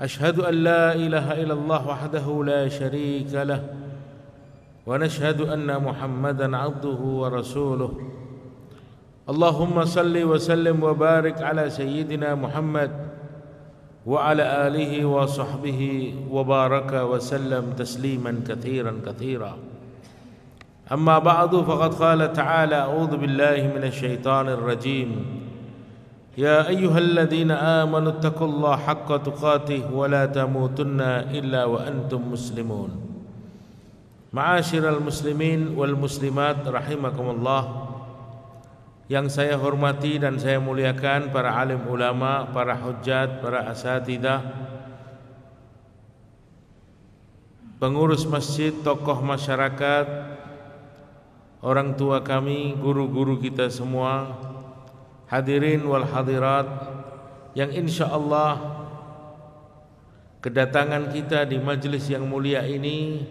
اشهد ان لا اله الا الله وحده لا شريك له ونشهد ان محمدا عبده ورسوله اللهم صل وسلم وبارك على سيدنا محمد وعلى اله وصحبه وبارك وسلم تسليما كثيرا كثيرا اما بعد فقد قال تعالى اعوذ بالله من الشيطان الرجيم يا أيها الذين آمنوا اتقوا الله حق تقاته ولا تموتن إلا وأنتم مسلمون معاشر المسلمين والمسلمات رحمكم الله yang saya hormati dan saya muliakan para alim ulama, para hujat, para asatidah, pengurus masjid, tokoh masyarakat, orang tua kami, guru-guru kita semua, hadirin wal hadirat yang insya Allah kedatangan kita di majelis yang mulia ini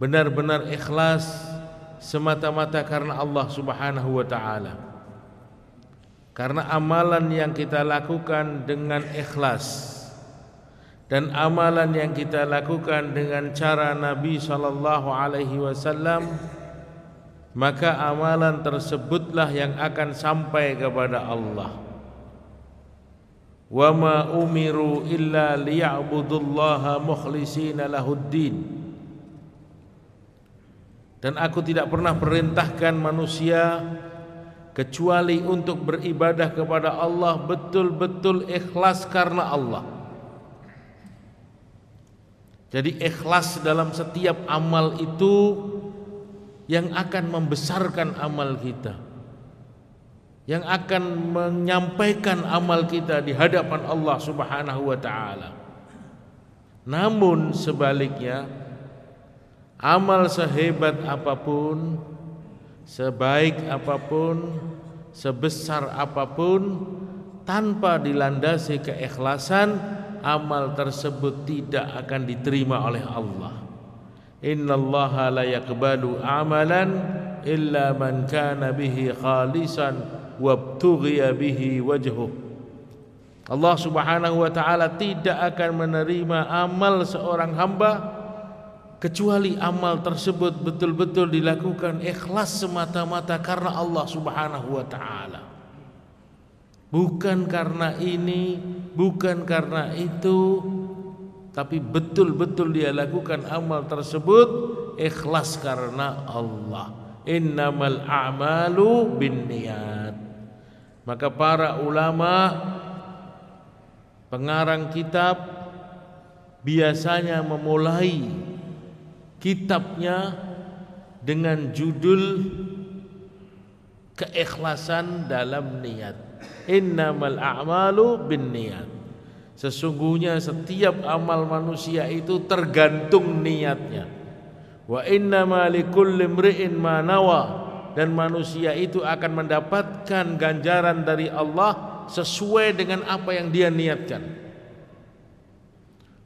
benar-benar ikhlas semata-mata karena Allah Subhanahu wa taala. Karena amalan yang kita lakukan dengan ikhlas dan amalan yang kita lakukan dengan cara Nabi sallallahu alaihi wasallam maka amalan tersebutlah yang akan sampai kepada Allah wa ma umiru illa liya'budullaha mukhlishina lahuddin dan aku tidak pernah perintahkan manusia kecuali untuk beribadah kepada Allah betul-betul ikhlas karena Allah jadi ikhlas dalam setiap amal itu yang akan membesarkan amal kita yang akan menyampaikan amal kita di hadapan Allah Subhanahu wa taala. Namun sebaliknya amal sehebat apapun, sebaik apapun, sebesar apapun tanpa dilandasi keikhlasan amal tersebut tidak akan diterima oleh Allah innallaha la yaqbalu amalan illa man kana bihi khalisan wabtughiya bihi wajhuh Allah Subhanahu wa taala tidak akan menerima amal seorang hamba kecuali amal tersebut betul-betul dilakukan ikhlas semata-mata karena Allah Subhanahu wa taala. Bukan karena ini, bukan karena itu, tapi betul-betul dia lakukan amal tersebut ikhlas karena Allah innamal a'malu binniyat maka para ulama pengarang kitab biasanya memulai kitabnya dengan judul keikhlasan dalam niat innamal a'malu binniyat Sesungguhnya setiap amal manusia itu tergantung niatnya. Wa inna likulli imri'in ma nawa dan manusia itu akan mendapatkan ganjaran dari Allah sesuai dengan apa yang dia niatkan.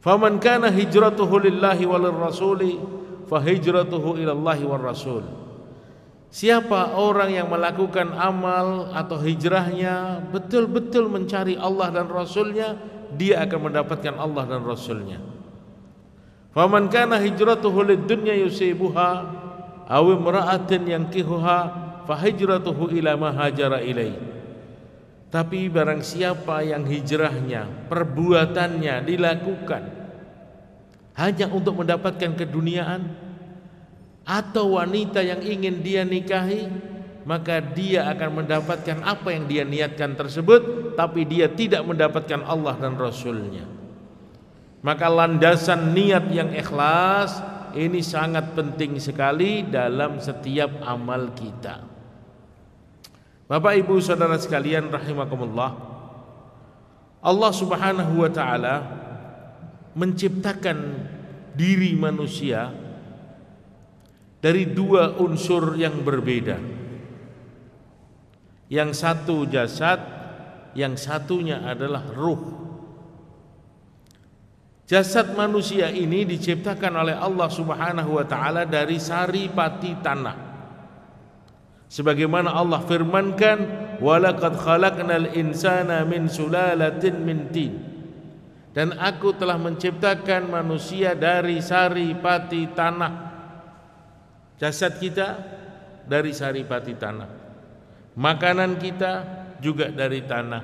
Faman kana hijratuhu lillahi walir rasuli fa hijratuhu ila Allah war rasul. Siapa orang yang melakukan amal atau hijrahnya betul-betul mencari Allah dan Rasulnya, dia akan mendapatkan Allah dan Rasulnya. Faman kana hijratuhu lid-dunya yusibuha aw imra'atin yankihuha fa hijratuhu ila ma hajara Tapi barang siapa yang hijrahnya, perbuatannya dilakukan hanya untuk mendapatkan keduniaan, atau wanita yang ingin dia nikahi maka dia akan mendapatkan apa yang dia niatkan tersebut tapi dia tidak mendapatkan Allah dan Rasulnya maka landasan niat yang ikhlas ini sangat penting sekali dalam setiap amal kita Bapak ibu saudara sekalian rahimakumullah Allah subhanahu wa ta'ala menciptakan diri manusia dari dua unsur yang berbeda. Yang satu jasad, yang satunya adalah ruh. Jasad manusia ini diciptakan oleh Allah Subhanahu wa taala dari sari pati tanah. Sebagaimana Allah firmankan, "Walaqad khalaqnal insana min sulalatin min tin." Dan aku telah menciptakan manusia dari sari pati tanah. Jasad kita dari saripati tanah. Makanan kita juga dari tanah.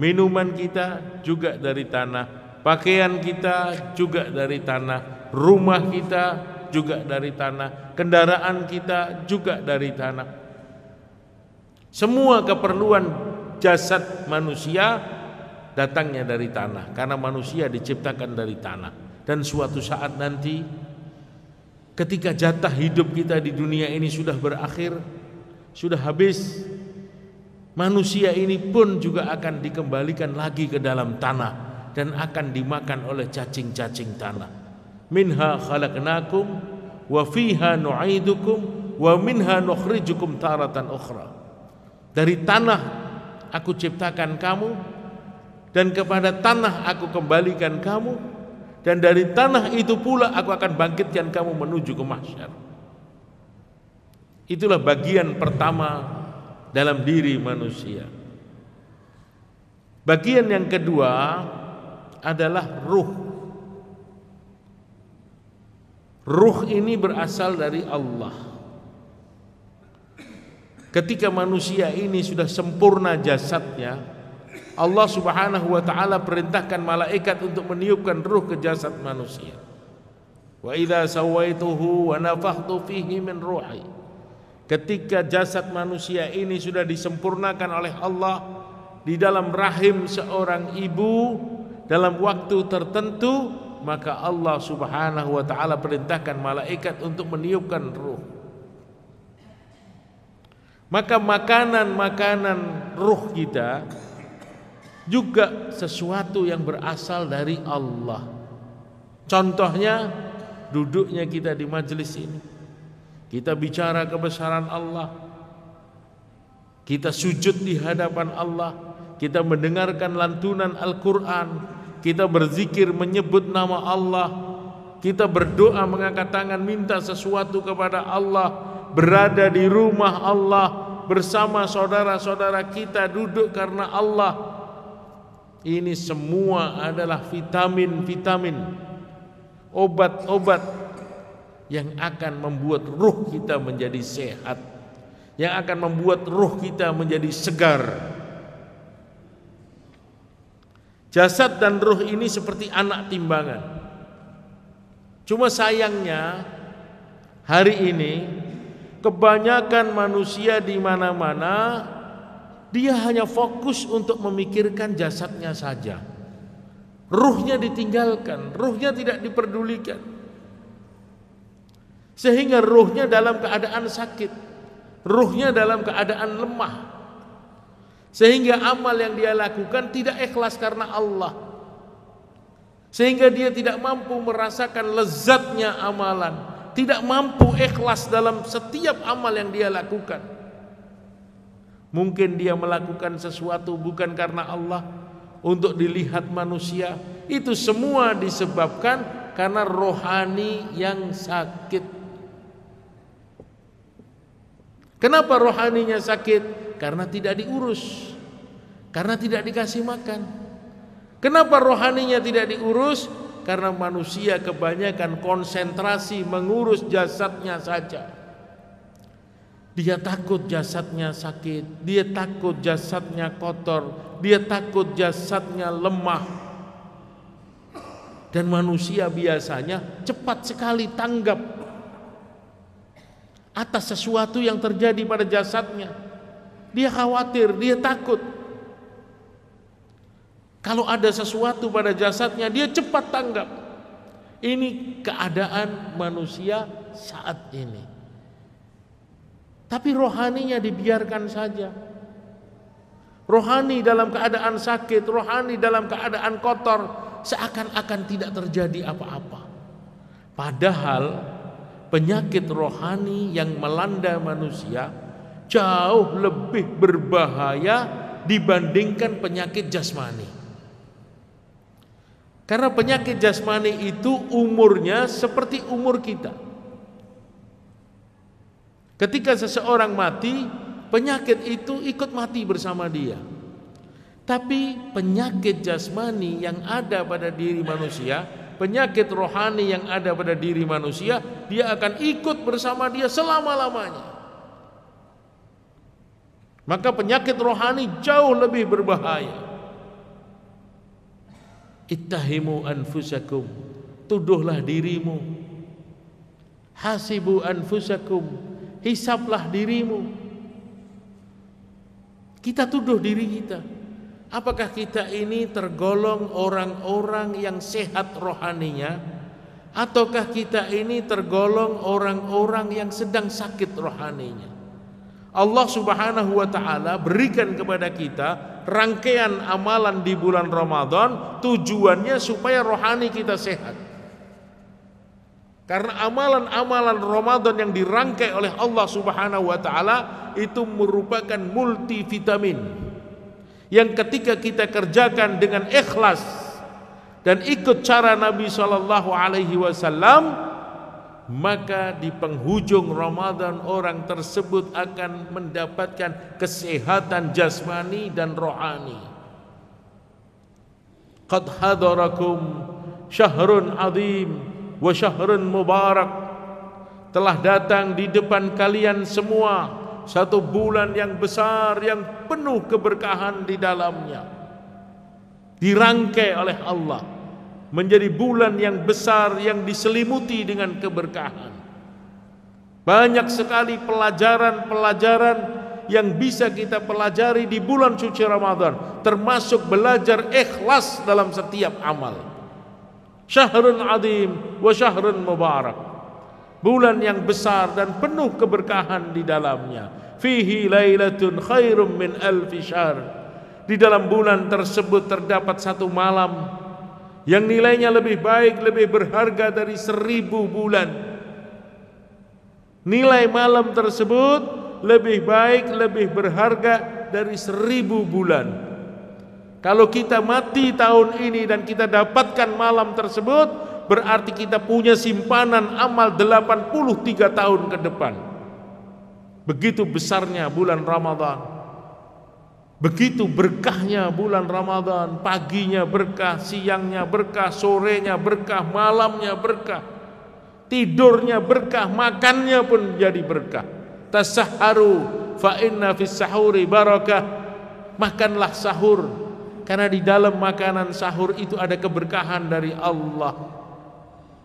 Minuman kita juga dari tanah. Pakaian kita juga dari tanah. Rumah kita juga dari tanah. Kendaraan kita juga dari tanah. Semua keperluan jasad manusia datangnya dari tanah karena manusia diciptakan dari tanah dan suatu saat nanti ketika jatah hidup kita di dunia ini sudah berakhir, sudah habis, manusia ini pun juga akan dikembalikan lagi ke dalam tanah dan akan dimakan oleh cacing-cacing tanah. Minha khalaqnakum wa fiha nu'idukum wa minha nukhrijukum taratan ukhra. Dari tanah aku ciptakan kamu dan kepada tanah aku kembalikan kamu dan dari tanah itu pula aku akan bangkitkan kamu menuju ke mahsyar. Itulah bagian pertama dalam diri manusia. Bagian yang kedua adalah ruh. Ruh ini berasal dari Allah. Ketika manusia ini sudah sempurna jasadnya, Allah Subhanahu wa taala perintahkan malaikat untuk meniupkan ruh ke jasad manusia. Wa idza sawaituhu wa nafakhtu fihi min ruhi. Ketika jasad manusia ini sudah disempurnakan oleh Allah di dalam rahim seorang ibu dalam waktu tertentu, maka Allah Subhanahu wa taala perintahkan malaikat untuk meniupkan ruh. Maka makanan-makanan ruh kita juga sesuatu yang berasal dari Allah. Contohnya duduknya kita di majelis ini. Kita bicara kebesaran Allah. Kita sujud di hadapan Allah. Kita mendengarkan lantunan Al-Quran. Kita berzikir menyebut nama Allah. Kita berdoa mengangkat tangan minta sesuatu kepada Allah. Berada di rumah Allah bersama saudara-saudara kita duduk karena Allah ini semua adalah vitamin-vitamin, obat-obat yang akan membuat ruh kita menjadi sehat, yang akan membuat ruh kita menjadi segar. Jasad dan ruh ini seperti anak timbangan. Cuma sayangnya hari ini kebanyakan manusia di mana-mana dia hanya fokus untuk memikirkan jasadnya saja. Ruhnya ditinggalkan, ruhnya tidak diperdulikan. Sehingga ruhnya dalam keadaan sakit, ruhnya dalam keadaan lemah. Sehingga amal yang dia lakukan tidak ikhlas karena Allah. Sehingga dia tidak mampu merasakan lezatnya amalan, tidak mampu ikhlas dalam setiap amal yang dia lakukan. Mungkin dia melakukan sesuatu bukan karena Allah untuk dilihat manusia. Itu semua disebabkan karena rohani yang sakit. Kenapa rohaninya sakit? Karena tidak diurus. Karena tidak dikasih makan. Kenapa rohaninya tidak diurus? Karena manusia kebanyakan konsentrasi mengurus jasadnya saja. Dia takut jasadnya sakit, dia takut jasadnya kotor, dia takut jasadnya lemah. Dan manusia biasanya cepat sekali tanggap atas sesuatu yang terjadi pada jasadnya. Dia khawatir, dia takut. Kalau ada sesuatu pada jasadnya, dia cepat tanggap. Ini keadaan manusia saat ini. Tapi rohaninya dibiarkan saja. Rohani dalam keadaan sakit, rohani dalam keadaan kotor, seakan-akan tidak terjadi apa-apa. Padahal penyakit rohani yang melanda manusia jauh lebih berbahaya dibandingkan penyakit jasmani. Karena penyakit jasmani itu umurnya seperti umur kita. Ketika seseorang mati, penyakit itu ikut mati bersama dia. Tapi penyakit jasmani yang ada pada diri manusia, penyakit rohani yang ada pada diri manusia, dia akan ikut bersama dia selama-lamanya. Maka penyakit rohani jauh lebih berbahaya. Ittahimu anfusakum, tuduhlah dirimu. Hasibu anfusakum, hisaplah dirimu. Kita tuduh diri kita. Apakah kita ini tergolong orang-orang yang sehat rohaninya ataukah kita ini tergolong orang-orang yang sedang sakit rohaninya? Allah Subhanahu wa taala berikan kepada kita rangkaian amalan di bulan Ramadan tujuannya supaya rohani kita sehat. Karena amalan-amalan Ramadan yang dirangkai oleh Allah Subhanahu wa taala itu merupakan multivitamin yang ketika kita kerjakan dengan ikhlas dan ikut cara Nabi Shallallahu alaihi wasallam maka di penghujung Ramadan orang tersebut akan mendapatkan kesehatan jasmani dan rohani. Qad hadarakum syahrun azim wa syahrun mubarak telah datang di depan kalian semua satu bulan yang besar yang penuh keberkahan di dalamnya dirangkai oleh Allah menjadi bulan yang besar yang diselimuti dengan keberkahan banyak sekali pelajaran-pelajaran yang bisa kita pelajari di bulan suci Ramadan termasuk belajar ikhlas dalam setiap amal syahrun azim wa syahrun mubarak bulan yang besar dan penuh keberkahan di dalamnya fihi lailatun khairum min alfi syahr di dalam bulan tersebut terdapat satu malam yang nilainya lebih baik, lebih berharga dari seribu bulan. Nilai malam tersebut lebih baik, lebih berharga dari seribu bulan. Kalau kita mati tahun ini dan kita dapatkan malam tersebut, berarti kita punya simpanan amal 83 tahun ke depan. Begitu besarnya bulan Ramadan. Begitu berkahnya bulan Ramadan, paginya berkah, siangnya berkah, sorenya berkah, malamnya berkah. Tidurnya berkah, makannya pun jadi berkah. Tasaharu fa inna fis sahuri barakah. Makanlah sahur karena di dalam makanan sahur itu ada keberkahan dari Allah.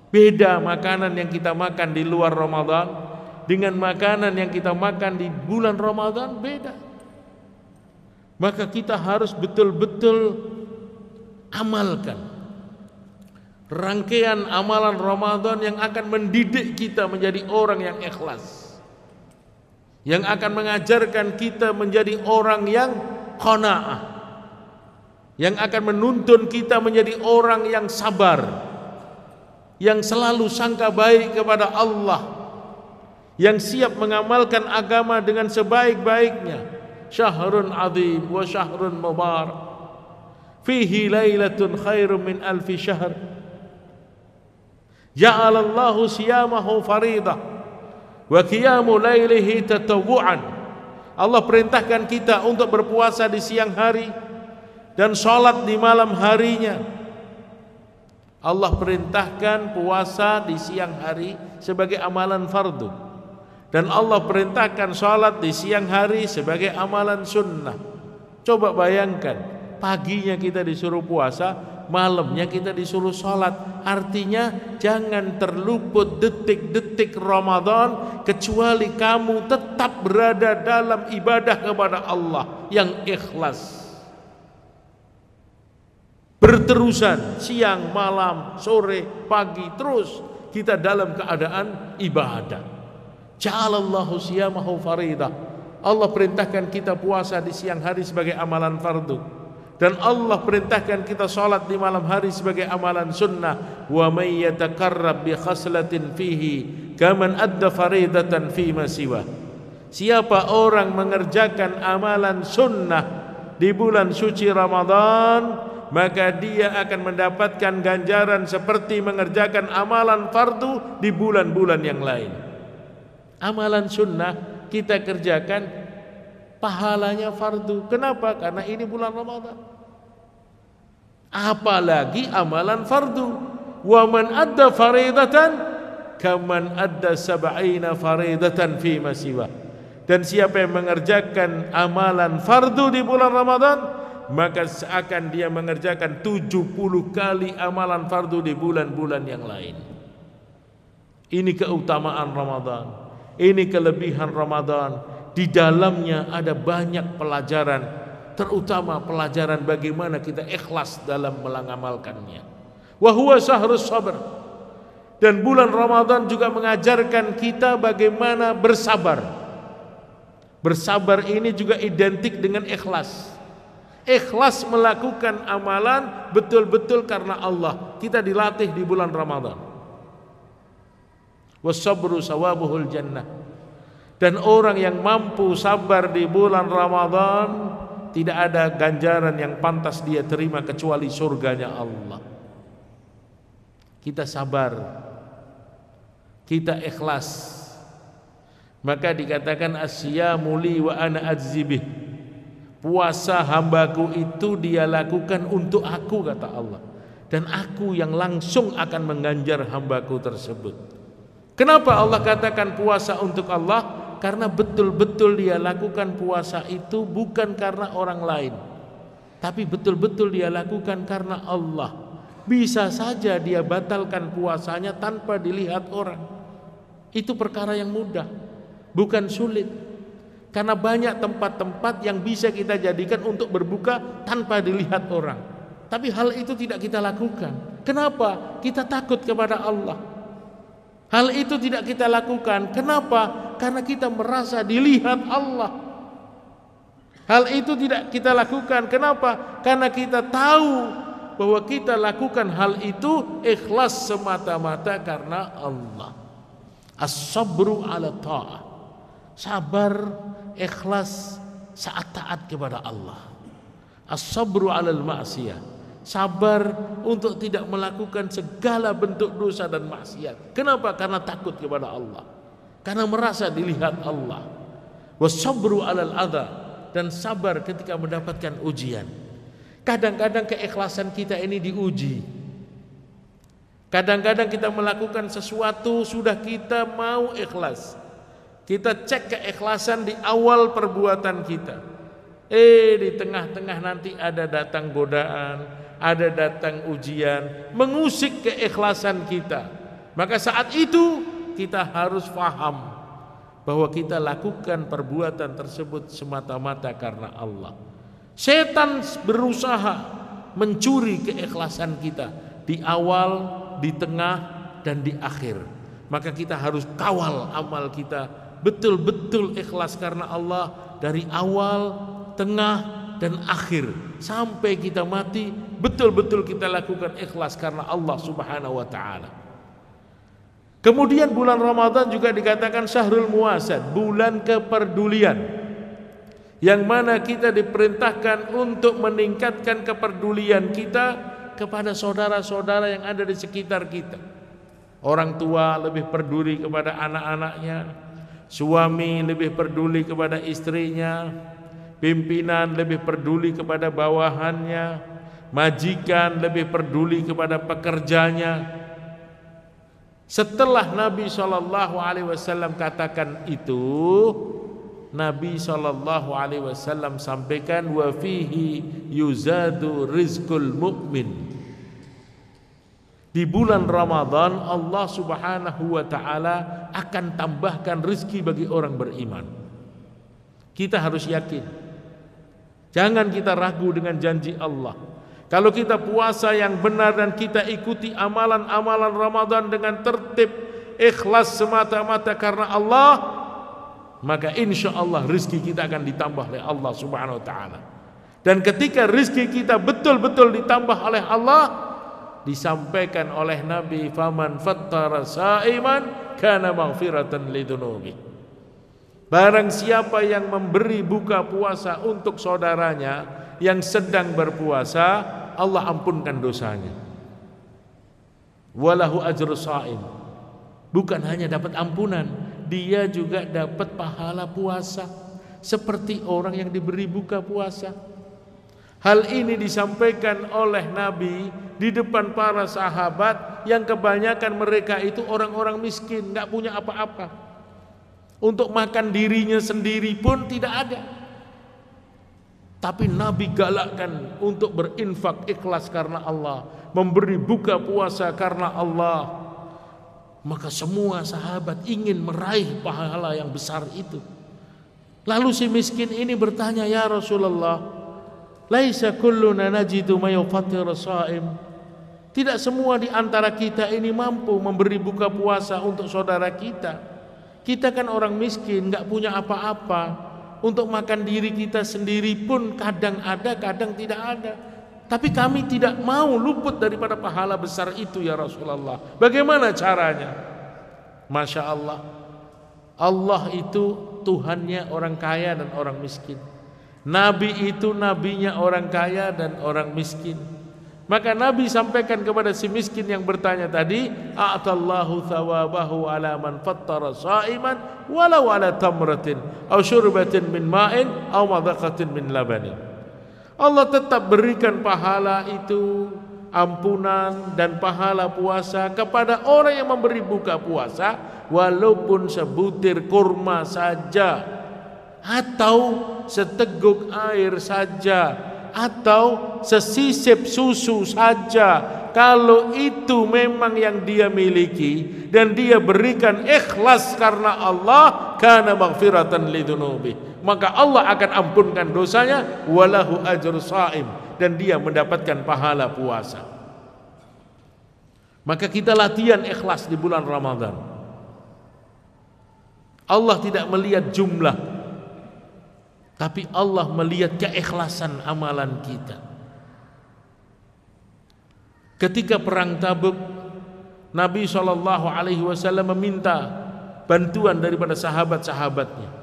Beda makanan yang kita makan di luar Ramadan dengan makanan yang kita makan di bulan Ramadan beda. Maka kita harus betul-betul amalkan rangkaian amalan Ramadan yang akan mendidik kita menjadi orang yang ikhlas yang akan mengajarkan kita menjadi orang yang qanaah yang akan menuntun kita menjadi orang yang sabar yang selalu sangka baik kepada Allah yang siap mengamalkan agama dengan sebaik-baiknya syahrun azim wa syahrun mubarak fihi lailatun khairum min alfi syahr ja'alallahu siyamahu faridah wa qiyamu lailihi tatawu'an Allah perintahkan kita untuk berpuasa di siang hari dan sholat di malam harinya. Allah perintahkan puasa di siang hari sebagai amalan fardu dan Allah perintahkan sholat di siang hari sebagai amalan sunnah. Coba bayangkan paginya kita disuruh puasa, malamnya kita disuruh sholat. Artinya jangan terluput detik-detik Ramadan kecuali kamu tetap berada dalam ibadah kepada Allah yang ikhlas berterusan siang, malam, sore, pagi terus kita dalam keadaan ibadah. Ja'alallahu siyamahu faridah. Allah perintahkan kita puasa di siang hari sebagai amalan fardu dan Allah perintahkan kita salat di malam hari sebagai amalan sunnah wa may yatakarrab bi khaslatin fihi kaman adda faridatan fi masiwa siapa orang mengerjakan amalan sunnah di bulan suci Ramadan maka dia akan mendapatkan ganjaran seperti mengerjakan amalan fardu di bulan-bulan yang lain. Amalan sunnah kita kerjakan pahalanya fardu. Kenapa? Karena ini bulan Ramadan. Apalagi amalan fardu. Wa man adda faridatan kaman adda sab'ina faridatan fi masiwa. Dan siapa yang mengerjakan amalan fardu di bulan Ramadan, maka seakan dia mengerjakan 70 kali amalan fardu di bulan-bulan yang lain. Ini keutamaan Ramadan. Ini kelebihan Ramadan. Di dalamnya ada banyak pelajaran, terutama pelajaran bagaimana kita ikhlas dalam mengamalkannya. Wa huwa syahrus sabr. Dan bulan Ramadan juga mengajarkan kita bagaimana bersabar. Bersabar ini juga identik dengan ikhlas ikhlas melakukan amalan betul-betul karena Allah. Kita dilatih di bulan Ramadan. Wasabru sawabuhul jannah. Dan orang yang mampu sabar di bulan Ramadan tidak ada ganjaran yang pantas dia terima kecuali surganya Allah. Kita sabar. Kita ikhlas. Maka dikatakan asyamu muli wa ana ajzibih Puasa hambaku itu dia lakukan untuk aku kata Allah. Dan aku yang langsung akan mengganjar hambaku tersebut. Kenapa Allah katakan puasa untuk Allah? Karena betul-betul dia lakukan puasa itu bukan karena orang lain. Tapi betul-betul dia lakukan karena Allah. Bisa saja dia batalkan puasanya tanpa dilihat orang. Itu perkara yang mudah, bukan sulit. Karena banyak tempat-tempat yang bisa kita jadikan untuk berbuka tanpa dilihat orang. Tapi hal itu tidak kita lakukan. Kenapa? Kita takut kepada Allah. Hal itu tidak kita lakukan. Kenapa? Karena kita merasa dilihat Allah. Hal itu tidak kita lakukan. Kenapa? Karena kita tahu bahwa kita lakukan hal itu ikhlas semata-mata karena Allah. As-sabru ala ta'ah. Sabar ikhlas saat taat kepada Allah. As-sabru 'alal ma'siyah. Sabar untuk tidak melakukan segala bentuk dosa dan maksiat. Kenapa? Karena takut kepada Allah. Karena merasa dilihat Allah. sabru 'alal adha dan sabar ketika mendapatkan ujian. Kadang-kadang keikhlasan kita ini diuji. Kadang-kadang kita melakukan sesuatu sudah kita mau ikhlas, kita cek keikhlasan di awal perbuatan kita. Eh, di tengah-tengah nanti ada datang godaan, ada datang ujian, mengusik keikhlasan kita. Maka saat itu kita harus faham bahwa kita lakukan perbuatan tersebut semata-mata karena Allah. Setan berusaha mencuri keikhlasan kita di awal, di tengah, dan di akhir. Maka kita harus kawal amal kita betul-betul ikhlas karena Allah dari awal, tengah, dan akhir sampai kita mati betul-betul kita lakukan ikhlas karena Allah Subhanahu wa taala. Kemudian bulan Ramadan juga dikatakan syahrul muasad, bulan kepedulian. Yang mana kita diperintahkan untuk meningkatkan kepedulian kita kepada saudara-saudara yang ada di sekitar kita. Orang tua lebih peduli kepada anak-anaknya, suami lebih peduli kepada istrinya, pimpinan lebih peduli kepada bawahannya, majikan lebih peduli kepada pekerjanya. Setelah Nabi Shallallahu Alaihi Wasallam katakan itu, Nabi Shallallahu Alaihi Wasallam sampaikan wafihi yuzadu rizkul mukmin. Di bulan Ramadan Allah Subhanahu wa taala akan tambahkan rezeki bagi orang beriman. Kita harus yakin. Jangan kita ragu dengan janji Allah. Kalau kita puasa yang benar dan kita ikuti amalan-amalan Ramadan dengan tertib, ikhlas semata-mata karena Allah, maka insya Allah rizki kita akan ditambah oleh Allah Subhanahu Wa Taala. Dan ketika rizki kita betul-betul ditambah oleh Allah, disampaikan oleh Nabi faman fattara saiman kana maghfiratan lidunubi Barang siapa yang memberi buka puasa untuk saudaranya yang sedang berpuasa, Allah ampunkan dosanya. Walahu ajru saim. Bukan hanya dapat ampunan, dia juga dapat pahala puasa seperti orang yang diberi buka puasa. Hal ini disampaikan oleh Nabi di depan para sahabat yang kebanyakan mereka itu orang-orang miskin, nggak punya apa-apa. Untuk makan dirinya sendiri pun tidak ada. Tapi Nabi galakkan untuk berinfak ikhlas karena Allah, memberi buka puasa karena Allah. Maka semua sahabat ingin meraih pahala yang besar itu. Lalu si miskin ini bertanya, "Ya Rasulullah, laisa kulluna najidu mayufatir sha'im?" Tidak semua di antara kita ini mampu memberi buka puasa untuk saudara kita. Kita kan orang miskin, nggak punya apa-apa. Untuk makan diri kita sendiri pun kadang ada, kadang tidak ada. Tapi kami tidak mau luput daripada pahala besar itu ya Rasulullah. Bagaimana caranya? Masya Allah. Allah itu Tuhannya orang kaya dan orang miskin. Nabi itu nabinya orang kaya dan orang miskin. Maka Nabi sampaikan kepada si miskin yang bertanya tadi, "A'tallahu thawabahu ala man fattara sha'iman walau ala tamratin aw syurbatin min ma'in aw madaqatin min labanin." Allah tetap berikan pahala itu ampunan dan pahala puasa kepada orang yang memberi buka puasa walaupun sebutir kurma saja atau seteguk air saja atau sesisip susu saja kalau itu memang yang dia miliki dan dia berikan ikhlas karena Allah karena maghfiratan lidunubi maka Allah akan ampunkan dosanya walahu ajr saim dan dia mendapatkan pahala puasa maka kita latihan ikhlas di bulan Ramadan Allah tidak melihat jumlah tapi Allah melihat keikhlasan amalan kita. Ketika perang Tabuk, Nabi Shallallahu Alaihi Wasallam meminta bantuan daripada sahabat-sahabatnya.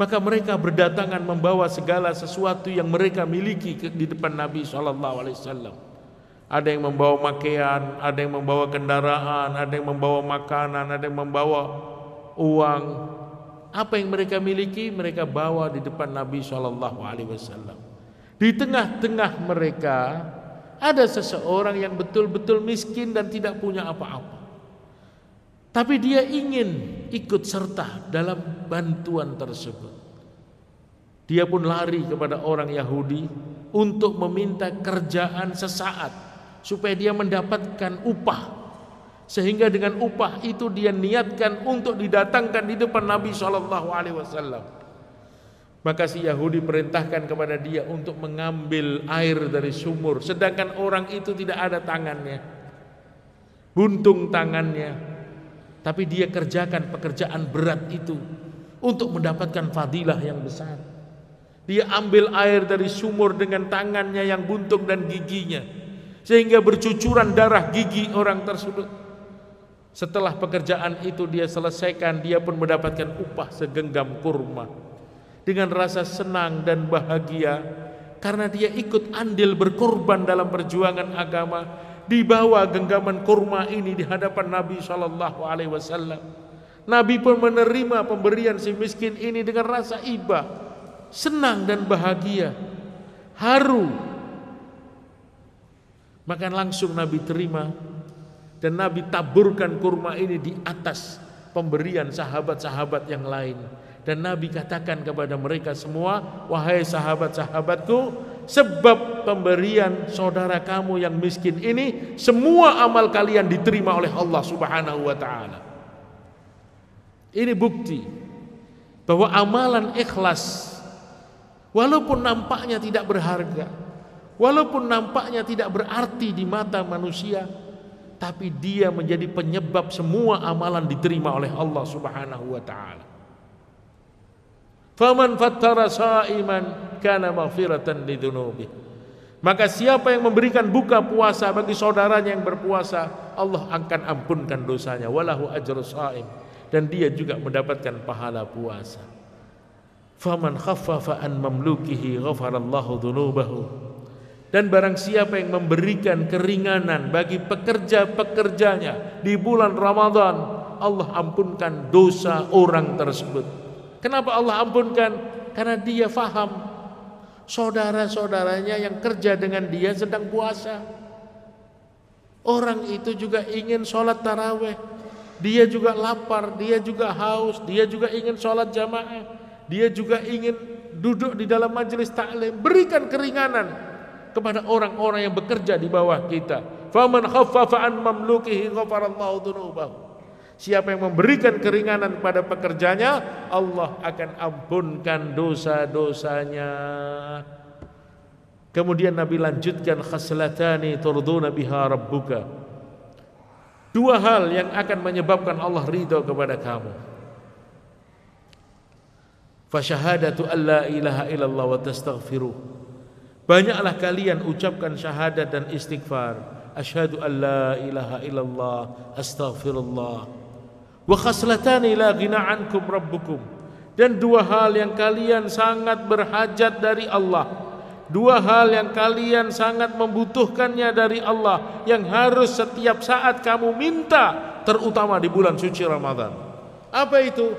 Maka mereka berdatangan membawa segala sesuatu yang mereka miliki di depan Nabi Shallallahu Alaihi Wasallam. Ada yang membawa pakaian, ada yang membawa kendaraan, ada yang membawa makanan, ada yang membawa uang, apa yang mereka miliki mereka bawa di depan Nabi Shallallahu Alaihi Wasallam. Di tengah-tengah mereka ada seseorang yang betul-betul miskin dan tidak punya apa-apa. Tapi dia ingin ikut serta dalam bantuan tersebut. Dia pun lari kepada orang Yahudi untuk meminta kerjaan sesaat supaya dia mendapatkan upah sehingga dengan upah itu dia niatkan untuk didatangkan di depan Nabi Shallallahu Alaihi Wasallam. Maka si Yahudi perintahkan kepada dia untuk mengambil air dari sumur, sedangkan orang itu tidak ada tangannya, buntung tangannya, tapi dia kerjakan pekerjaan berat itu untuk mendapatkan fadilah yang besar. Dia ambil air dari sumur dengan tangannya yang buntung dan giginya, sehingga bercucuran darah gigi orang tersebut. Setelah pekerjaan itu dia selesaikan, dia pun mendapatkan upah segenggam kurma. Dengan rasa senang dan bahagia, karena dia ikut andil berkorban dalam perjuangan agama, dibawa genggaman kurma ini di hadapan Nabi Shallallahu Alaihi Wasallam. Nabi pun menerima pemberian si miskin ini dengan rasa iba, senang dan bahagia, haru. Maka langsung Nabi terima dan Nabi taburkan kurma ini di atas pemberian sahabat-sahabat yang lain. Dan Nabi katakan kepada mereka semua, wahai sahabat-sahabatku, sebab pemberian saudara kamu yang miskin ini, semua amal kalian diterima oleh Allah Subhanahu wa taala. Ini bukti bahwa amalan ikhlas walaupun nampaknya tidak berharga, walaupun nampaknya tidak berarti di mata manusia, tapi dia menjadi penyebab semua amalan diterima oleh Allah Subhanahu wa taala. Faman fattara sha'iman kana maghfiratan lidunubi. Maka siapa yang memberikan buka puasa bagi saudaranya yang berpuasa, Allah akan ampunkan dosanya walahu ajru sha'im dan dia juga mendapatkan pahala puasa. Faman khaffafa an mamlukihi ghafarallahu dzunubahu. Dan barang siapa yang memberikan keringanan bagi pekerja-pekerjanya di bulan Ramadan, Allah ampunkan dosa orang tersebut. Kenapa Allah ampunkan? Karena dia faham saudara-saudaranya yang kerja dengan dia sedang puasa. Orang itu juga ingin sholat taraweh. Dia juga lapar, dia juga haus, dia juga ingin sholat jamaah. Dia juga ingin duduk di dalam majelis taklim. Berikan keringanan kepada orang-orang yang bekerja di bawah kita. Faman khaffafa an mamlukihi ghafarallahu dzunubahu. Siapa yang memberikan keringanan pada pekerjanya, Allah akan ampunkan dosa-dosanya. Kemudian Nabi lanjutkan khaslatani turduna biha rabbuka. Dua hal yang akan menyebabkan Allah ridho kepada kamu. Fasyahadatu alla ilaha illallah wa tastaghfiruh Banyaklah kalian ucapkan syahadat dan istighfar. Asyhadu an la ilaha illallah, astaghfirullah. Wa khaslatani la ghina rabbukum. Dan dua hal yang kalian sangat berhajat dari Allah. Dua hal yang kalian sangat membutuhkannya dari Allah yang harus setiap saat kamu minta terutama di bulan suci Ramadan. Apa itu?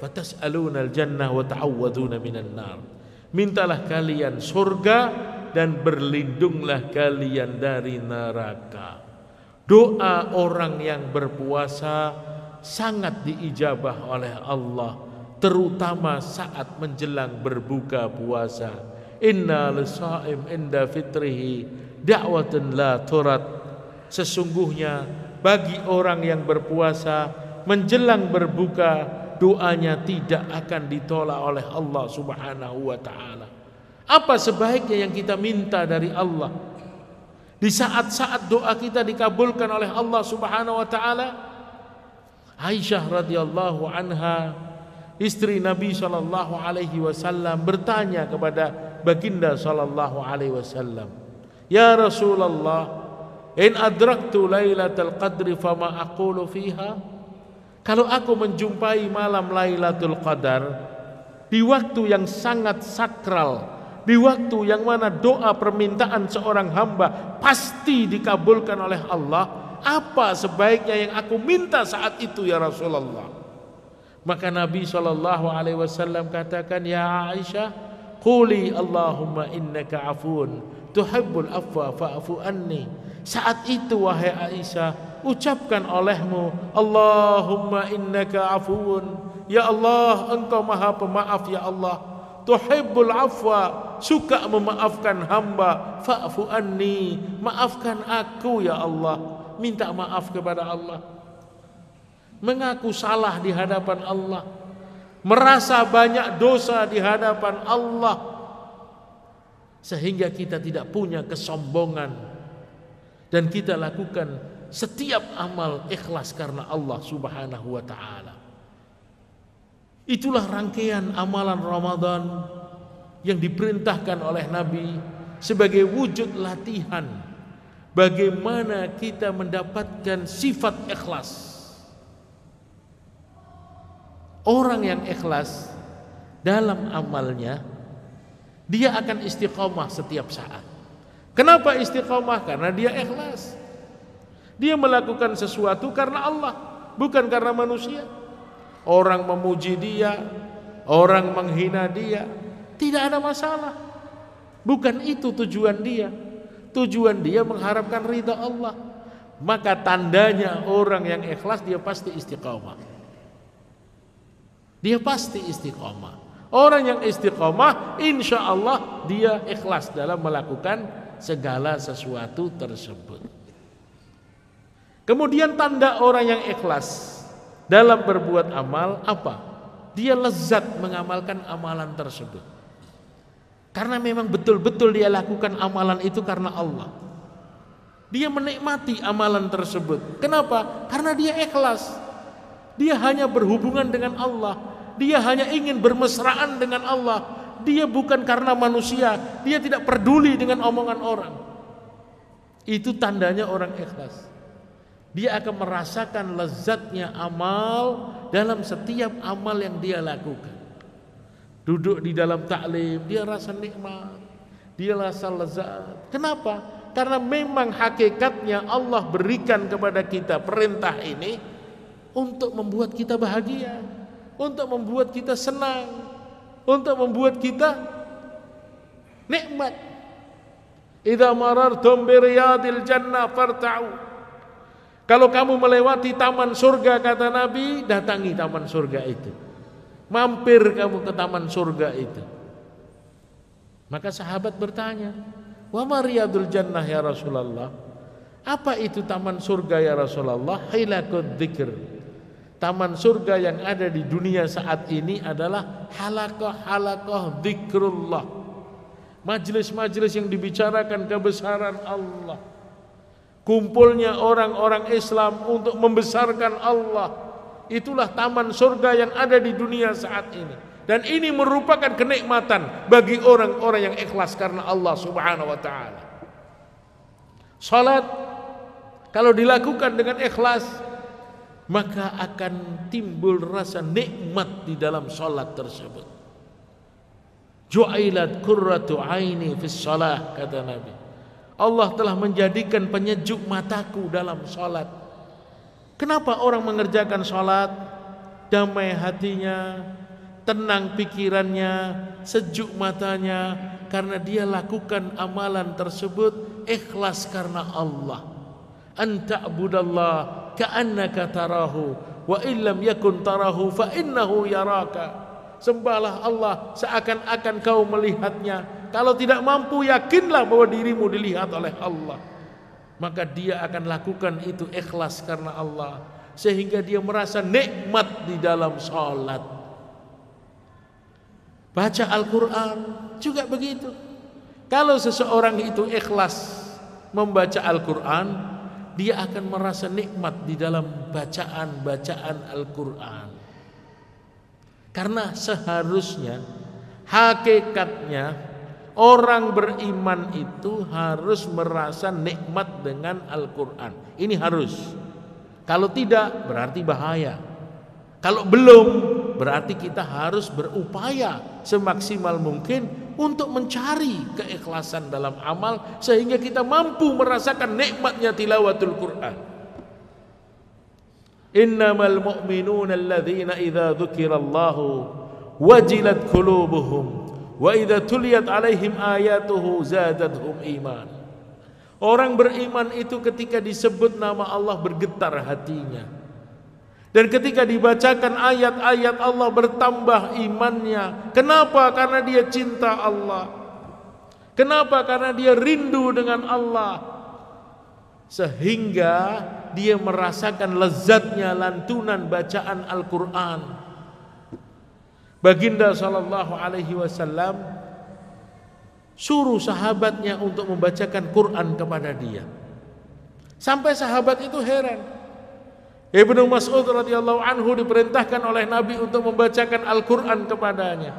Fatas'aluna al-jannah wa ta'awwaduna minan nar mintalah kalian surga dan berlindunglah kalian dari neraka. Doa orang yang berpuasa sangat diijabah oleh Allah, terutama saat menjelang berbuka puasa. Inna lisaim inda fitrihi da'watun la turat. Sesungguhnya bagi orang yang berpuasa menjelang berbuka doanya tidak akan ditolak oleh Allah Subhanahu wa taala. Apa sebaiknya yang kita minta dari Allah? Di saat-saat doa kita dikabulkan oleh Allah Subhanahu wa taala, Aisyah radhiyallahu anha, istri Nabi sallallahu alaihi wasallam bertanya kepada Baginda sallallahu alaihi wasallam, "Ya Rasulullah, in adraktu lailatul qadri fama aqulu fiha?" Kalau aku menjumpai malam Lailatul Qadar di waktu yang sangat sakral, di waktu yang mana doa permintaan seorang hamba pasti dikabulkan oleh Allah, apa sebaiknya yang aku minta saat itu ya Rasulullah? Maka Nabi Shallallahu alaihi wasallam katakan, "Ya Aisyah, quli Allahumma innaka afun tuhibbul afwa fa'fu anni." Saat itu wahai Aisyah, ucapkan olehmu, Allahumma innaka afuun. Ya Allah, engkau maha pemaaf ya Allah. Tuhibbul afwa, suka memaafkan hamba. Fa'fu anni, maafkan aku ya Allah. Minta maaf kepada Allah. Mengaku salah di hadapan Allah. Merasa banyak dosa di hadapan Allah. Sehingga kita tidak punya kesombongan dan kita lakukan setiap amal ikhlas karena Allah Subhanahu wa taala. Itulah rangkaian amalan Ramadan yang diperintahkan oleh Nabi sebagai wujud latihan bagaimana kita mendapatkan sifat ikhlas. Orang yang ikhlas dalam amalnya dia akan istiqomah setiap saat Kenapa istiqomah? Karena dia ikhlas. Dia melakukan sesuatu karena Allah, bukan karena manusia. Orang memuji dia, orang menghina dia, tidak ada masalah. Bukan itu tujuan dia. Tujuan dia mengharapkan ridha Allah. Maka tandanya orang yang ikhlas dia pasti istiqomah. Dia pasti istiqomah. Orang yang istiqomah, insya Allah dia ikhlas dalam melakukan segala sesuatu tersebut. Kemudian tanda orang yang ikhlas dalam berbuat amal apa? Dia lezat mengamalkan amalan tersebut. Karena memang betul-betul dia lakukan amalan itu karena Allah. Dia menikmati amalan tersebut. Kenapa? Karena dia ikhlas. Dia hanya berhubungan dengan Allah. Dia hanya ingin bermesraan dengan Allah dia bukan karena manusia, dia tidak peduli dengan omongan orang. Itu tandanya orang ikhlas. Dia akan merasakan lezatnya amal dalam setiap amal yang dia lakukan. Duduk di dalam taklim, dia rasa nikmat, dia rasa lezat. Kenapa? Karena memang hakikatnya Allah berikan kepada kita perintah ini untuk membuat kita bahagia, untuk membuat kita senang, untuk membuat kita nikmat. Idza marartum bi riyadil jannah farta'u. Kalau kamu melewati taman surga kata Nabi, datangi taman surga itu. Mampir kamu ke taman surga itu. Maka sahabat bertanya, "Wa mariyadul jannah ya Rasulullah?" Apa itu taman surga ya Rasulullah? Hilakud dzikr Taman surga yang ada di dunia saat ini adalah halakoh-halakoh zikrullah. Majelis-majelis yang dibicarakan kebesaran Allah. Kumpulnya orang-orang Islam untuk membesarkan Allah. Itulah taman surga yang ada di dunia saat ini. Dan ini merupakan kenikmatan bagi orang-orang yang ikhlas karena Allah subhanahu wa ta'ala. Salat kalau dilakukan dengan ikhlas maka akan timbul rasa nikmat di dalam salat tersebut. Ju'ilat qurratu aini fis salah kata Nabi. Allah telah menjadikan penyejuk mataku dalam salat. Kenapa orang mengerjakan salat damai hatinya, tenang pikirannya, sejuk matanya karena dia lakukan amalan tersebut ikhlas karena Allah. Anta ka'annaka tarahu wa illam yakun tarahu fa innahu yaraka sembahlah Allah seakan-akan kau melihatnya kalau tidak mampu yakinlah bahwa dirimu dilihat oleh Allah maka dia akan lakukan itu ikhlas karena Allah sehingga dia merasa nikmat di dalam sholat baca Al-Quran juga begitu kalau seseorang itu ikhlas membaca Al-Quran dia akan merasa nikmat di dalam bacaan-bacaan Al-Quran. Karena seharusnya, hakikatnya, orang beriman itu harus merasa nikmat dengan Al-Quran. Ini harus. Kalau tidak, berarti bahaya. Kalau belum, berarti kita harus berupaya semaksimal mungkin untuk mencari keikhlasan dalam amal sehingga kita mampu merasakan nikmatnya tilawatul Quran. Innamal mu'minuna alladhina idza dzukirallahu wajilat qulubuhum wa idza tuliyat alaihim ayatuhu zadatuhum iman. Orang beriman itu ketika disebut nama Allah bergetar hatinya. Dan ketika dibacakan ayat-ayat Allah bertambah imannya. Kenapa? Karena dia cinta Allah. Kenapa? Karena dia rindu dengan Allah. Sehingga dia merasakan lezatnya lantunan bacaan Al-Quran. Baginda saw Alaihi Wasallam suruh sahabatnya untuk membacakan Quran kepada dia. Sampai sahabat itu heran. Ibnu Mas'ud radhiyallahu anhu diperintahkan oleh Nabi untuk membacakan Al-Qur'an kepadanya.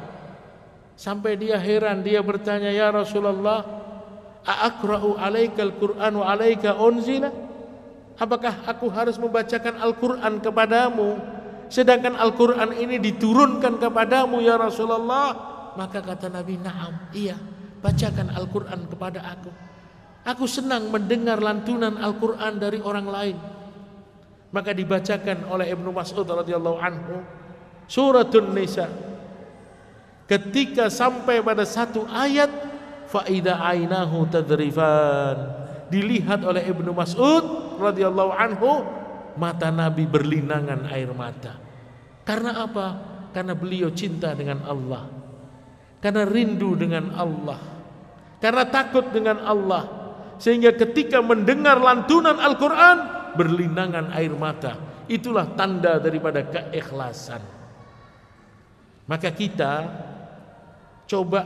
Sampai dia heran, dia bertanya, "Ya Rasulullah, a'aqra'u 'alaikal Qur'an wa 'alaika unzila?" Apakah aku harus membacakan Al-Qur'an kepadamu sedangkan Al-Qur'an ini diturunkan kepadamu ya Rasulullah? Maka kata Nabi, "Na'am, iya, bacakan Al-Qur'an kepada aku." Aku senang mendengar lantunan Al-Qur'an dari orang lain maka dibacakan oleh Ibnu Mas'ud radhiyallahu anhu suratun nisa ketika sampai pada satu ayat faida ainahu tadrifan dilihat oleh Ibnu Mas'ud radhiyallahu anhu mata Nabi berlinangan air mata karena apa karena beliau cinta dengan Allah karena rindu dengan Allah karena takut dengan Allah sehingga ketika mendengar lantunan Al-Qur'an berlinangan air mata. Itulah tanda daripada keikhlasan. Maka kita coba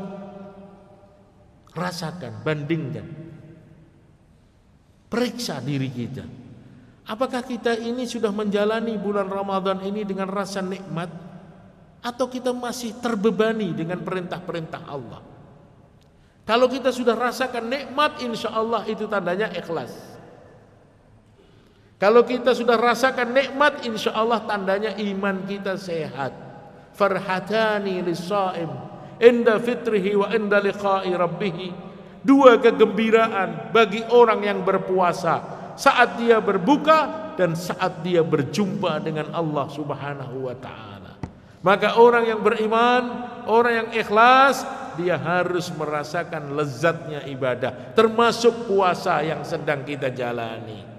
rasakan, bandingkan. Periksa diri kita. Apakah kita ini sudah menjalani bulan Ramadan ini dengan rasa nikmat atau kita masih terbebani dengan perintah-perintah Allah? Kalau kita sudah rasakan nikmat, insya Allah itu tandanya ikhlas. Kalau kita sudah rasakan nikmat, insya Allah tandanya iman kita sehat. Farhatani lisaim inda fitrihi wa inda liqa'i rabbih. Dua kegembiraan bagi orang yang berpuasa saat dia berbuka dan saat dia berjumpa dengan Allah Subhanahu wa taala. Maka orang yang beriman, orang yang ikhlas, dia harus merasakan lezatnya ibadah, termasuk puasa yang sedang kita jalani.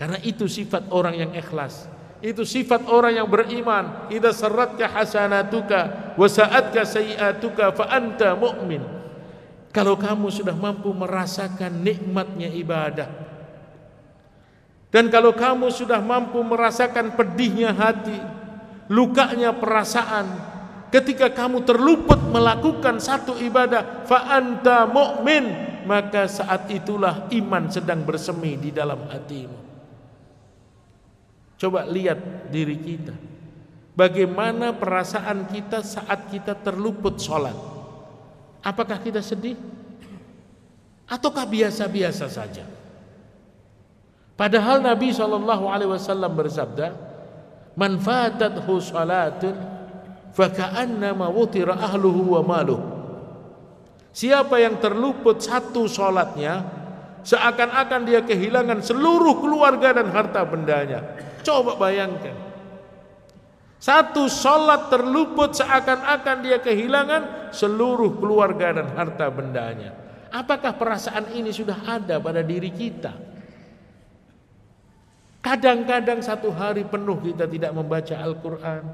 Karena itu sifat orang yang ikhlas. Itu sifat orang yang beriman. Idza saratka hasanatuka wa sa'atka sayi'atuka fa anta mu'min. Kalau kamu sudah mampu merasakan nikmatnya ibadah. Dan kalau kamu sudah mampu merasakan pedihnya hati, lukanya perasaan, ketika kamu terluput melakukan satu ibadah, fa anta mu'min, maka saat itulah iman sedang bersemi di dalam hatimu. Coba lihat diri kita. Bagaimana perasaan kita saat kita terluput sholat? Apakah kita sedih? Ataukah biasa-biasa saja? Padahal Nabi Shallallahu Alaihi Wasallam bersabda, "Manfaatat fakahan nama wutira ahluhu wa malu. Siapa yang terluput satu sholatnya, seakan-akan dia kehilangan seluruh keluarga dan harta bendanya. Coba bayangkan. Satu sholat terluput seakan-akan dia kehilangan seluruh keluarga dan harta bendanya. Apakah perasaan ini sudah ada pada diri kita? Kadang-kadang satu hari penuh kita tidak membaca Al-Quran.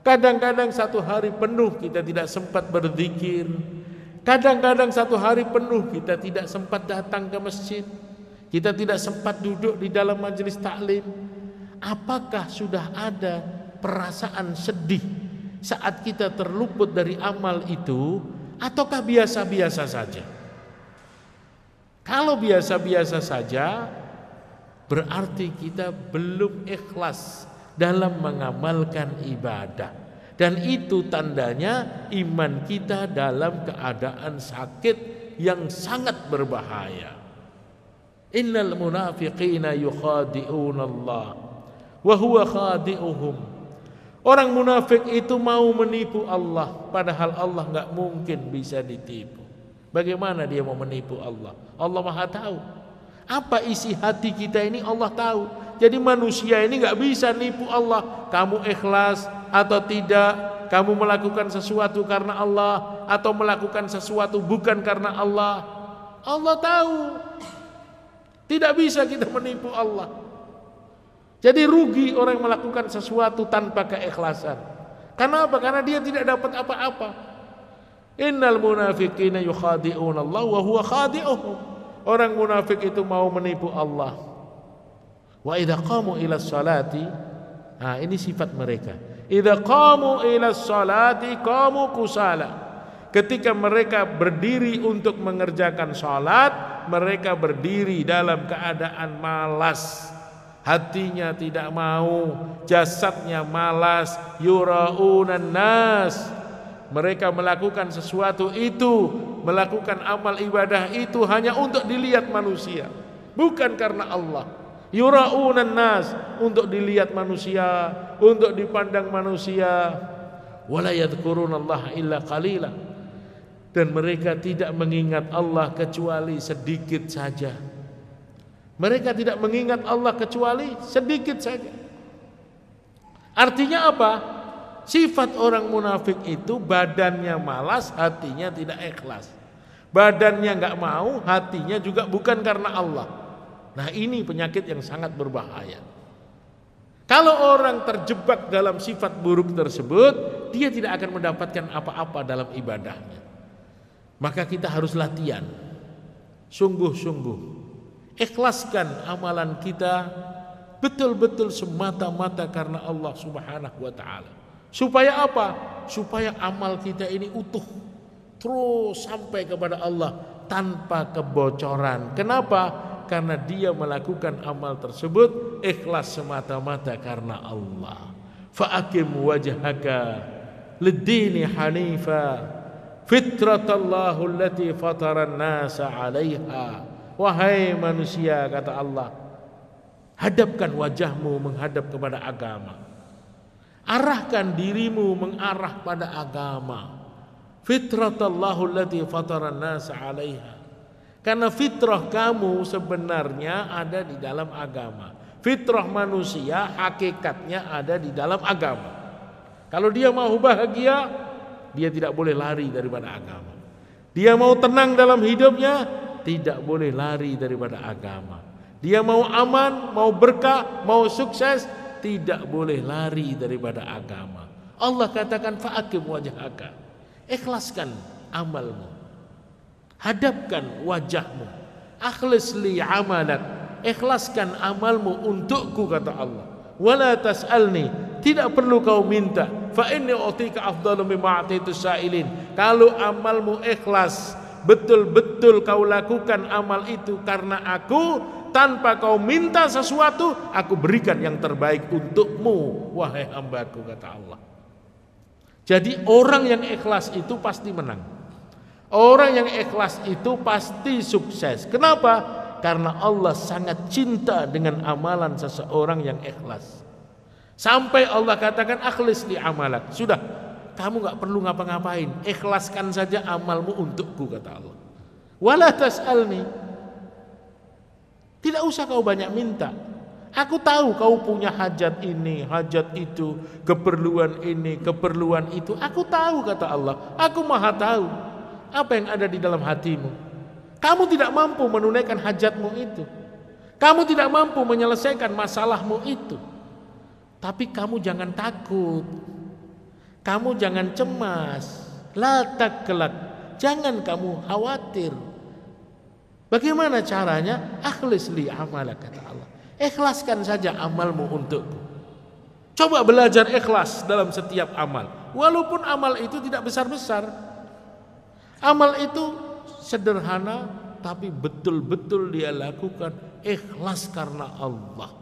Kadang-kadang satu hari penuh kita tidak sempat berzikir. Kadang-kadang satu hari penuh kita tidak sempat datang ke masjid. Kita tidak sempat duduk di dalam majelis taklim apakah sudah ada perasaan sedih saat kita terluput dari amal itu ataukah biasa-biasa saja? Kalau biasa-biasa saja berarti kita belum ikhlas dalam mengamalkan ibadah. Dan itu tandanya iman kita dalam keadaan sakit yang sangat berbahaya. Innal munafiqina yukhadi'unallah wa khadi'uhum orang munafik itu mau menipu Allah padahal Allah nggak mungkin bisa ditipu bagaimana dia mau menipu Allah Allah Maha tahu apa isi hati kita ini Allah tahu jadi manusia ini nggak bisa nipu Allah kamu ikhlas atau tidak kamu melakukan sesuatu karena Allah atau melakukan sesuatu bukan karena Allah. Allah tahu. Tidak bisa kita menipu Allah. Jadi rugi orang yang melakukan sesuatu tanpa keikhlasan. Karena apa? Karena dia tidak dapat apa-apa. Innal munafiqina yukhadi'una Allah wa huwa khadi'uhum. Orang munafik itu mau menipu Allah. Wa idza qamu ila salati, nah ini sifat mereka. Idza qamu ila salati qamu kusala. Ketika mereka berdiri untuk mengerjakan salat, mereka berdiri dalam keadaan malas hatinya tidak mau, jasadnya malas, yuraunan nas. Mereka melakukan sesuatu itu, melakukan amal ibadah itu hanya untuk dilihat manusia, bukan karena Allah. Yuraunan nas untuk dilihat manusia, untuk dipandang manusia. Wala Allah illa qalila. Dan mereka tidak mengingat Allah kecuali sedikit saja. Mereka tidak mengingat Allah kecuali sedikit saja. Artinya apa? Sifat orang munafik itu badannya malas, hatinya tidak ikhlas. Badannya nggak mau, hatinya juga bukan karena Allah. Nah ini penyakit yang sangat berbahaya. Kalau orang terjebak dalam sifat buruk tersebut, dia tidak akan mendapatkan apa-apa dalam ibadahnya. Maka kita harus latihan sungguh-sungguh ikhlaskan amalan kita betul-betul semata-mata karena Allah Subhanahu wa taala. Supaya apa? Supaya amal kita ini utuh terus sampai kepada Allah tanpa kebocoran. Kenapa? Karena dia melakukan amal tersebut ikhlas semata-mata karena Allah. Fa'akim wajhaka lid-dini hanifa fitratallahu allati fataran fataran nasa 'alaiha Wahai manusia kata Allah Hadapkan wajahmu menghadap kepada agama Arahkan dirimu mengarah pada agama Fitratallahu allati fataran nasa alaiha Karena fitrah kamu sebenarnya ada di dalam agama Fitrah manusia hakikatnya ada di dalam agama Kalau dia mau bahagia Dia tidak boleh lari daripada agama Dia mau tenang dalam hidupnya tidak boleh lari daripada agama. Dia mau aman, mau berkah, mau sukses, tidak boleh lari daripada agama. Allah katakan fa'akim wajahaka. Ikhlaskan amalmu. Hadapkan wajahmu. Akhlis li amalak. Ikhlaskan amalmu untukku kata Allah. Wala tas'alni. Tidak perlu kau minta. Fa inni utika afdalu mimma sailin. Kalau amalmu ikhlas, betul-betul kau lakukan amal itu karena aku tanpa kau minta sesuatu aku berikan yang terbaik untukmu wahai hambaku kata Allah jadi orang yang ikhlas itu pasti menang orang yang ikhlas itu pasti sukses kenapa karena Allah sangat cinta dengan amalan seseorang yang ikhlas sampai Allah katakan akhlis di amalat. sudah kamu nggak perlu ngapa-ngapain ikhlaskan saja amalmu untukku kata Allah wala tas'alni tidak usah kau banyak minta aku tahu kau punya hajat ini hajat itu keperluan ini keperluan itu aku tahu kata Allah aku maha tahu apa yang ada di dalam hatimu kamu tidak mampu menunaikan hajatmu itu kamu tidak mampu menyelesaikan masalahmu itu tapi kamu jangan takut kamu jangan cemas. latak kelak. Jangan kamu khawatir. Bagaimana caranya? Akhlis li amala kata Allah. Ikhlaskan saja amalmu untukku. Coba belajar ikhlas dalam setiap amal. Walaupun amal itu tidak besar-besar. Amal itu sederhana tapi betul-betul dia lakukan ikhlas karena Allah.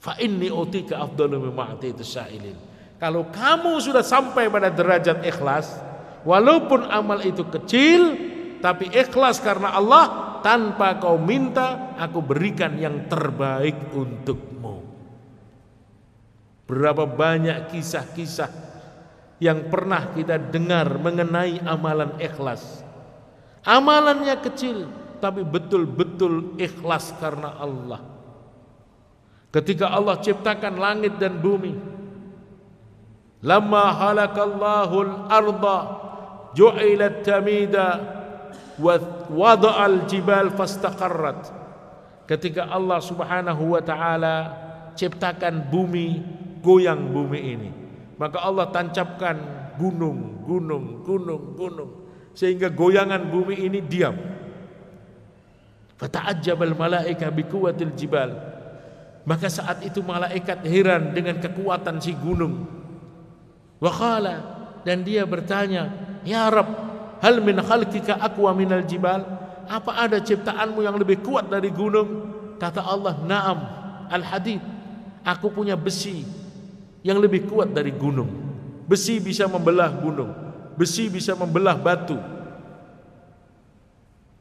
Fa inni utika afdalu mimma itu kalau kamu sudah sampai pada derajat ikhlas, walaupun amal itu kecil, tapi ikhlas karena Allah, tanpa kau minta, aku berikan yang terbaik untukmu. Berapa banyak kisah-kisah yang pernah kita dengar mengenai amalan ikhlas. Amalannya kecil, tapi betul-betul ikhlas karena Allah. Ketika Allah ciptakan langit dan bumi, Lama halakallahul الله الأرض tamida التميد ووضع الجبال فاستقرت Ketika Allah Subhanahu wa taala ciptakan bumi, goyang bumi ini. Maka Allah tancapkan gunung, gunung, gunung, gunung sehingga goyangan bumi ini diam. Fata'ajjabal malaika biquwatil jibal. Maka saat itu malaikat heran dengan kekuatan si gunung Wakala dan dia bertanya, Ya Rab, hal min khalqika aqwa al jibal? Apa ada ciptaanmu yang lebih kuat dari gunung? Kata Allah, Naam, Al-Hadid. Aku punya besi yang lebih kuat dari gunung. Besi bisa membelah gunung. Besi bisa membelah batu.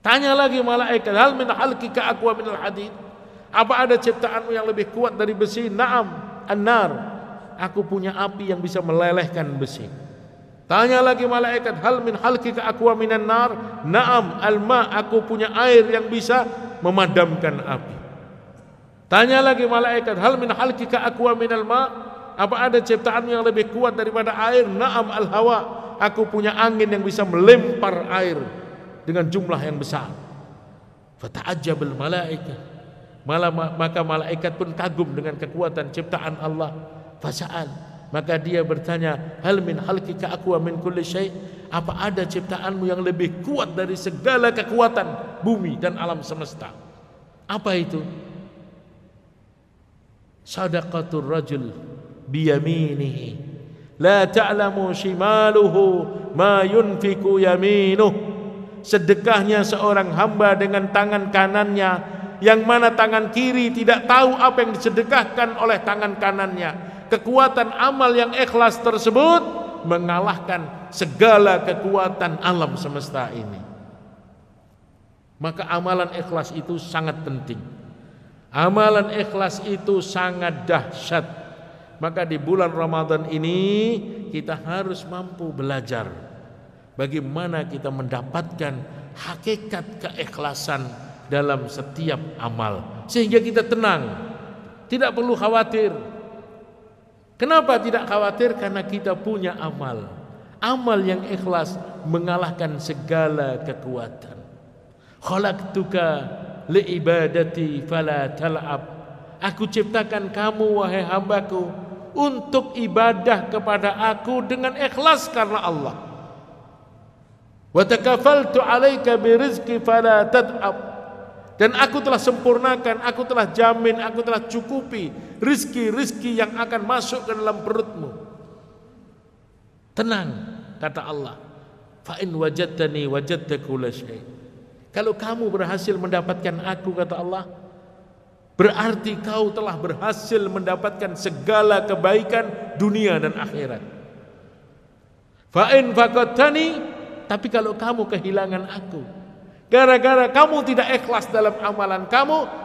Tanya lagi malaikat, hal min khalqika aqwa al hadid? Apa ada ciptaanmu yang lebih kuat dari besi? Naam, an-nar aku punya api yang bisa melelehkan besi. Tanya lagi malaikat, hal min halkika aku minan nar? Naam, alma, aku punya air yang bisa memadamkan api. Tanya lagi malaikat, hal min halkika aku minal ma? Apa ada ciptaan yang lebih kuat daripada air? Naam al hawa, aku punya angin yang bisa melempar air dengan jumlah yang besar. Fata'ajjabul malaikat. Malah maka malaikat pun kagum dengan kekuatan ciptaan Allah fasa'al maka dia bertanya hal min ka aqwa min kulli syai apa ada ciptaanmu yang lebih kuat dari segala kekuatan bumi dan alam semesta apa itu sadaqatul rajul biyaminihi la ta'lamu shimaluhu ma yunfiku yaminuh sedekahnya seorang hamba dengan tangan kanannya yang mana tangan kiri tidak tahu apa yang disedekahkan oleh tangan kanannya Kekuatan amal yang ikhlas tersebut mengalahkan segala kekuatan alam semesta ini. Maka amalan ikhlas itu sangat penting. Amalan ikhlas itu sangat dahsyat. Maka di bulan Ramadan ini kita harus mampu belajar bagaimana kita mendapatkan hakikat keikhlasan dalam setiap amal sehingga kita tenang, tidak perlu khawatir Kenapa tidak khawatir? Karena kita punya amal. Amal yang ikhlas mengalahkan segala kekuatan. Khalaqtuka liibadati fala tal'ab. Aku ciptakan kamu wahai hambaku untuk ibadah kepada aku dengan ikhlas karena Allah. Wa takafaltu 'alaika birizqi fala tad'ab. Dan aku telah sempurnakan, aku telah jamin, aku telah cukupi rizki-rizki yang akan masuk ke dalam perutmu. Tenang, kata Allah. Fa'in wajadani Kalau kamu berhasil mendapatkan aku, kata Allah, berarti kau telah berhasil mendapatkan segala kebaikan dunia dan akhirat. Fa'in fakotani, tapi kalau kamu kehilangan aku, Gara-gara kamu tidak ikhlas dalam amalan kamu,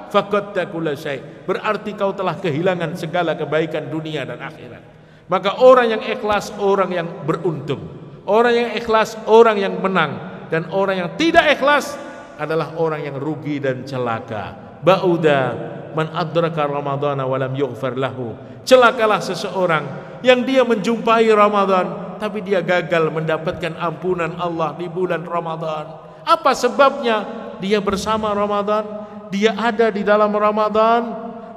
Berarti kau telah kehilangan segala kebaikan dunia dan akhirat. Maka orang yang ikhlas orang yang beruntung. Orang yang ikhlas orang yang menang dan orang yang tidak ikhlas adalah orang yang rugi dan celaka. Bauda man adraka ramadana walam yughfar lahu. Celakalah seseorang yang dia menjumpai Ramadan tapi dia gagal mendapatkan ampunan Allah di bulan Ramadan. Apa sebabnya dia bersama Ramadan? Dia ada di dalam Ramadan,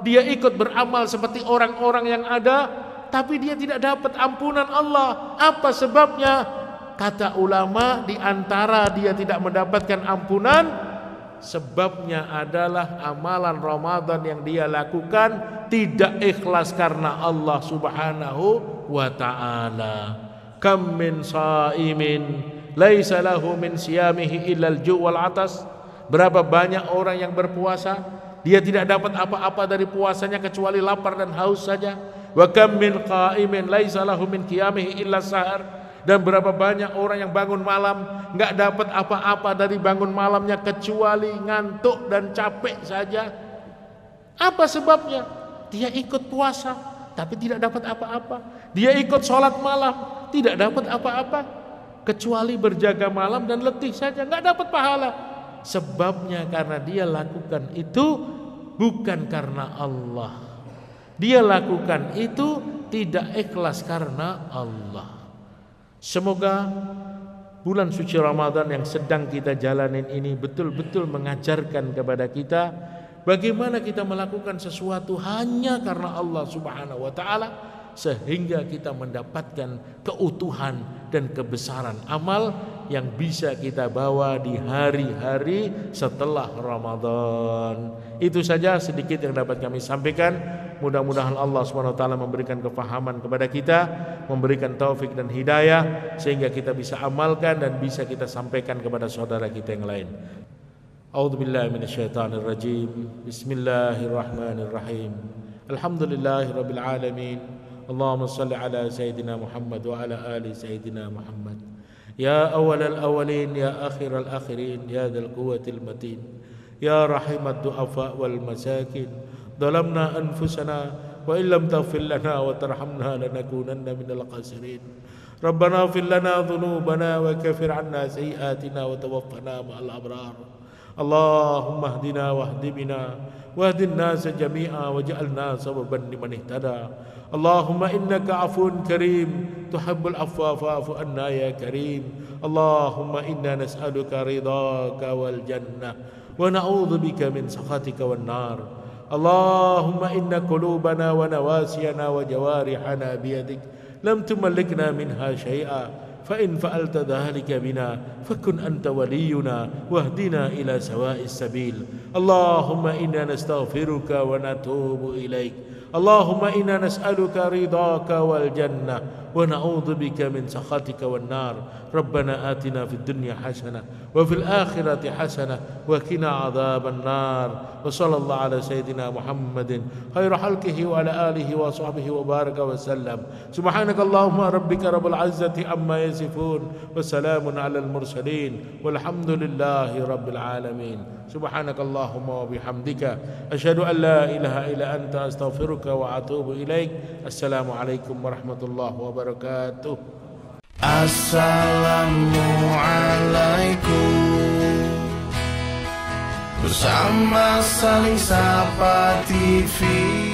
dia ikut beramal seperti orang-orang yang ada, tapi dia tidak dapat ampunan Allah. Apa sebabnya? Kata ulama di antara dia tidak mendapatkan ampunan sebabnya adalah amalan Ramadan yang dia lakukan tidak ikhlas karena Allah Subhanahu wa taala. Kam saimin laisa lahu min siyamihi illal ju' wal atas berapa banyak orang yang berpuasa dia tidak dapat apa-apa dari puasanya kecuali lapar dan haus saja wa kam min qa'imin laisa lahu min qiyamihi illa sahar dan berapa banyak orang yang bangun malam nggak dapat apa-apa dari bangun malamnya kecuali ngantuk dan capek saja apa sebabnya dia ikut puasa tapi tidak dapat apa-apa dia ikut sholat malam tidak dapat apa-apa kecuali berjaga malam dan letih saja nggak dapat pahala sebabnya karena dia lakukan itu bukan karena Allah dia lakukan itu tidak ikhlas karena Allah semoga bulan suci Ramadan yang sedang kita jalanin ini betul-betul mengajarkan kepada kita bagaimana kita melakukan sesuatu hanya karena Allah Subhanahu wa taala sehingga kita mendapatkan keutuhan dan kebesaran amal yang bisa kita bawa di hari-hari setelah Ramadan. Itu saja sedikit yang dapat kami sampaikan. Mudah-mudahan Allah SWT memberikan kefahaman kepada kita, memberikan taufik dan hidayah sehingga kita bisa amalkan dan bisa kita sampaikan kepada saudara kita yang lain. A'udzubillahi rajim. Bismillahirrahmanirrahim. Alhamdulillahirabbil alamin. اللهم صل على سيدنا محمد وعلى آل سيدنا محمد يا أول الأولين يا آخر الآخرين يا ذا القوة المتين يا رحم الضعفاء والمساكين ظلمنا أنفسنا وإن لم تغفر لنا وترحمنا لنكونن من الخاسرين ربنا اغفر لنا ذنوبنا وكفر عنا سيئاتنا وتوفنا مع الأبرار اللهم اهدنا واهد بنا واهد الناس جميعا واجعلنا سببا لمن اهتدى اللهم انك عفو كريم تحب العفو فاعف عنا يا كريم اللهم انا نسالك رضاك والجنه ونعوذ بك من سخطك والنار اللهم ان قلوبنا ونواسينا وجوارحنا بيدك لم تملكنا منها شيئا فإن فعلت ذلك بنا فكن أنت ولينا واهدنا إلى سواء السبيل اللهم إنا نستغفرك ونتوب إليك اللهم إنا نسألك رضاك والجنة ونعوذ بك من سخطك والنار ربنا آتنا في الدنيا حسنة وفي الآخرة حسنة وقنا عذاب النار وصلى الله على سيدنا محمد خير خلقه وعلى آله وصحبه وبارك وسلم سبحانك اللهم ربك رب العزة عما يصفون وسلام على المرسلين والحمد لله رب العالمين سبحانك اللهم وبحمدك أشهد أن لا إله إلا أنت أستغفرك وأتوب إليك السلام عليكم ورحمة الله وبركاته wabarakatuh. Assalamualaikum Bersama saling sapa TV